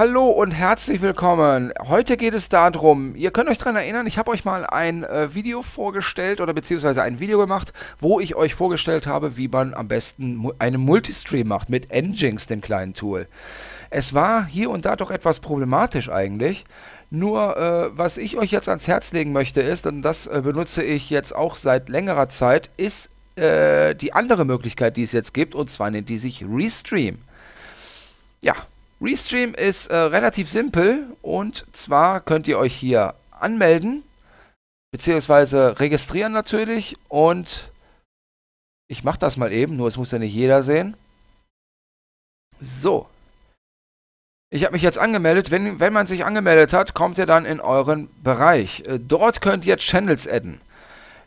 Hallo und herzlich willkommen. Heute geht es darum, ihr könnt euch daran erinnern, ich habe euch mal ein äh, Video vorgestellt oder beziehungsweise ein Video gemacht, wo ich euch vorgestellt habe, wie man am besten mu einen Multistream macht mit Engines, dem kleinen Tool. Es war hier und da doch etwas problematisch eigentlich. Nur, äh, was ich euch jetzt ans Herz legen möchte ist, und das äh, benutze ich jetzt auch seit längerer Zeit, ist äh, die andere Möglichkeit, die es jetzt gibt, und zwar nennt die sich Restream. Ja, Restream ist äh, relativ simpel und zwar könnt ihr euch hier anmelden, beziehungsweise registrieren natürlich und ich mache das mal eben, nur es muss ja nicht jeder sehen. So. Ich habe mich jetzt angemeldet. Wenn, wenn man sich angemeldet hat, kommt ihr dann in euren Bereich. Äh, dort könnt ihr Channels adden.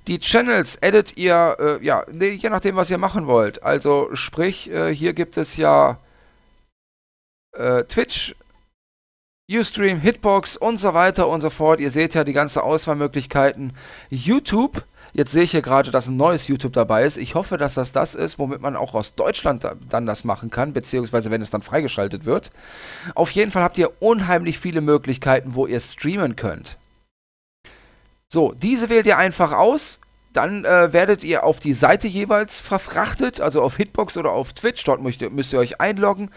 Die Channels edit ihr, äh, ja, je nachdem, was ihr machen wollt. Also sprich, äh, hier gibt es ja äh, Twitch, Ustream, Hitbox und so weiter und so fort. Ihr seht ja die ganzen Auswahlmöglichkeiten. YouTube. Jetzt sehe ich hier gerade, dass ein neues YouTube dabei ist. Ich hoffe, dass das das ist, womit man auch aus Deutschland dann das machen kann, beziehungsweise wenn es dann freigeschaltet wird. Auf jeden Fall habt ihr unheimlich viele Möglichkeiten, wo ihr streamen könnt. So, diese wählt ihr einfach aus. Dann äh, werdet ihr auf die Seite jeweils verfrachtet, also auf Hitbox oder auf Twitch. Dort müsst ihr, müsst ihr euch einloggen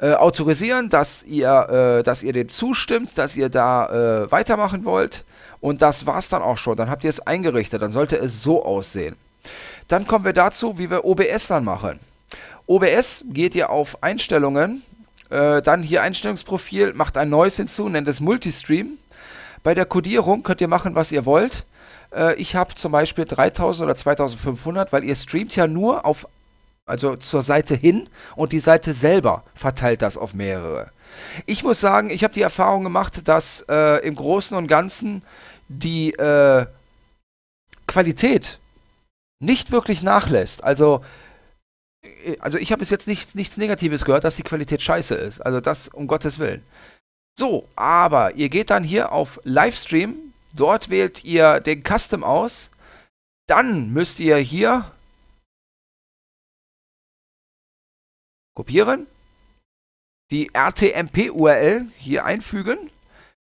äh, autorisieren, dass ihr, äh, dass ihr dem zustimmt, dass ihr da äh, weitermachen wollt. Und das war's dann auch schon. Dann habt ihr es eingerichtet. Dann sollte es so aussehen. Dann kommen wir dazu, wie wir OBS dann machen. OBS geht ihr auf Einstellungen, äh, dann hier Einstellungsprofil, macht ein neues hinzu, nennt es Multistream. Bei der Codierung könnt ihr machen, was ihr wollt. Äh, ich habe zum Beispiel 3000 oder 2500, weil ihr streamt ja nur auf also zur Seite hin und die Seite selber verteilt das auf mehrere. Ich muss sagen, ich habe die Erfahrung gemacht, dass äh, im Großen und Ganzen die äh, Qualität nicht wirklich nachlässt. Also, äh, also ich habe bis jetzt nichts, nichts Negatives gehört, dass die Qualität scheiße ist. Also das um Gottes Willen. So, aber ihr geht dann hier auf Livestream, dort wählt ihr den Custom aus, dann müsst ihr hier kopieren, die RTMP-URL hier einfügen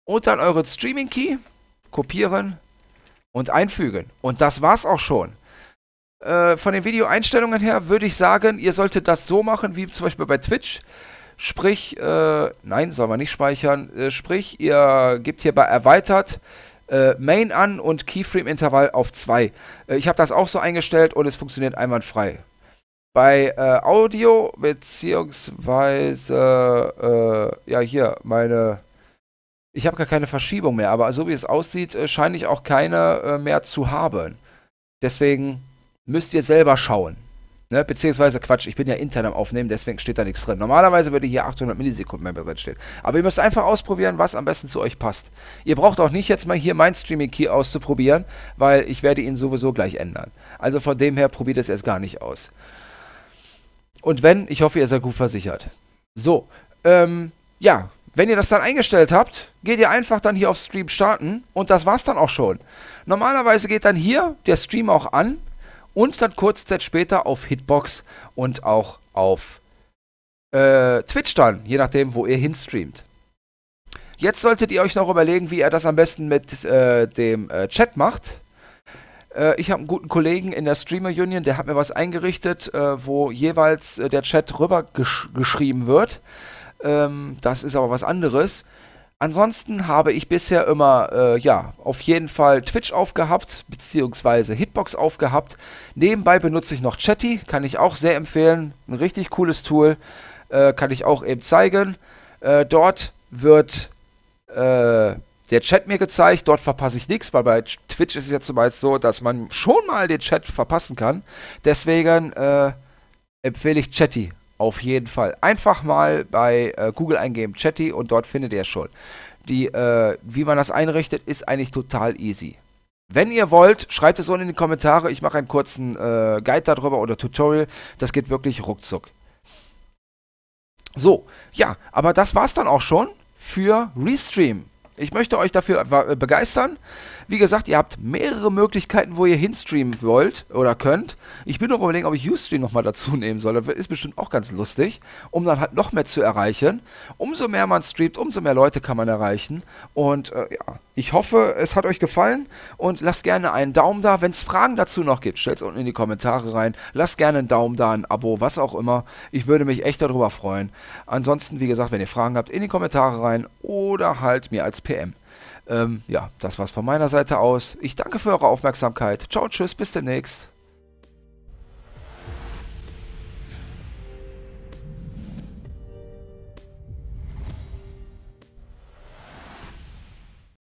und dann euren Streaming-Key kopieren und einfügen. Und das war's auch schon. Äh, von den Videoeinstellungen her würde ich sagen, ihr solltet das so machen wie zum Beispiel bei Twitch. Sprich, äh, nein, soll man nicht speichern. Äh, sprich, ihr gebt hier bei erweitert äh, Main an und Keyframe-Intervall auf 2. Äh, ich habe das auch so eingestellt und es funktioniert einwandfrei bei äh, Audio, beziehungsweise, äh, ja, hier, meine. Ich habe gar keine Verschiebung mehr, aber so wie es aussieht, äh, scheine ich auch keine äh, mehr zu haben. Deswegen müsst ihr selber schauen. Ne? Beziehungsweise, Quatsch, ich bin ja intern am Aufnehmen, deswegen steht da nichts drin. Normalerweise würde hier 800 Millisekunden mehr drin stehen. Aber ihr müsst einfach ausprobieren, was am besten zu euch passt. Ihr braucht auch nicht jetzt mal hier mein Streaming-Key auszuprobieren, weil ich werde ihn sowieso gleich ändern. Also von dem her probiert es erst gar nicht aus. Und wenn, ich hoffe, ihr seid gut versichert. So, ähm, ja, wenn ihr das dann eingestellt habt, geht ihr einfach dann hier auf Stream starten und das war's dann auch schon. Normalerweise geht dann hier der Stream auch an und dann kurz Zeit später auf Hitbox und auch auf äh, Twitch dann, je nachdem, wo ihr hinstreamt. Jetzt solltet ihr euch noch überlegen, wie ihr das am besten mit äh, dem äh, Chat macht. Äh, ich habe einen guten Kollegen in der Streamer Union, der hat mir was eingerichtet, äh, wo jeweils äh, der Chat rüber gesch geschrieben wird. Ähm, das ist aber was anderes. Ansonsten habe ich bisher immer, äh, ja, auf jeden Fall Twitch aufgehabt, beziehungsweise Hitbox aufgehabt. Nebenbei benutze ich noch Chatty, kann ich auch sehr empfehlen. Ein richtig cooles Tool, äh, kann ich auch eben zeigen. Äh, dort wird äh, der Chat mir gezeigt. Dort verpasse ich nichts, weil bei Twitch ist es ja zumeist so, dass man schon mal den Chat verpassen kann. Deswegen äh, empfehle ich Chatty auf jeden Fall. Einfach mal bei äh, Google eingeben Chatty und dort findet ihr es schon. Die, äh, wie man das einrichtet, ist eigentlich total easy. Wenn ihr wollt, schreibt es unten in die Kommentare. Ich mache einen kurzen äh, Guide darüber oder Tutorial. Das geht wirklich ruckzuck. So, ja, aber das war's dann auch schon für Restream. Ich möchte euch dafür äh, begeistern. Wie gesagt, ihr habt mehrere Möglichkeiten, wo ihr hinstreamen wollt oder könnt. Ich bin noch überlegen, ob ich Ustream nochmal dazu nehmen soll. Das ist bestimmt auch ganz lustig, um dann halt noch mehr zu erreichen. Umso mehr man streamt, umso mehr Leute kann man erreichen. Und äh, ja, ich hoffe, es hat euch gefallen und lasst gerne einen Daumen da. Wenn es Fragen dazu noch gibt, stellt es unten in die Kommentare rein. Lasst gerne einen Daumen da, ein Abo, was auch immer. Ich würde mich echt darüber freuen. Ansonsten, wie gesagt, wenn ihr Fragen habt, in die Kommentare rein oder halt mir als PR TM. Ähm, ja, das war's von meiner Seite aus. Ich danke für eure Aufmerksamkeit. Ciao, tschüss, bis demnächst.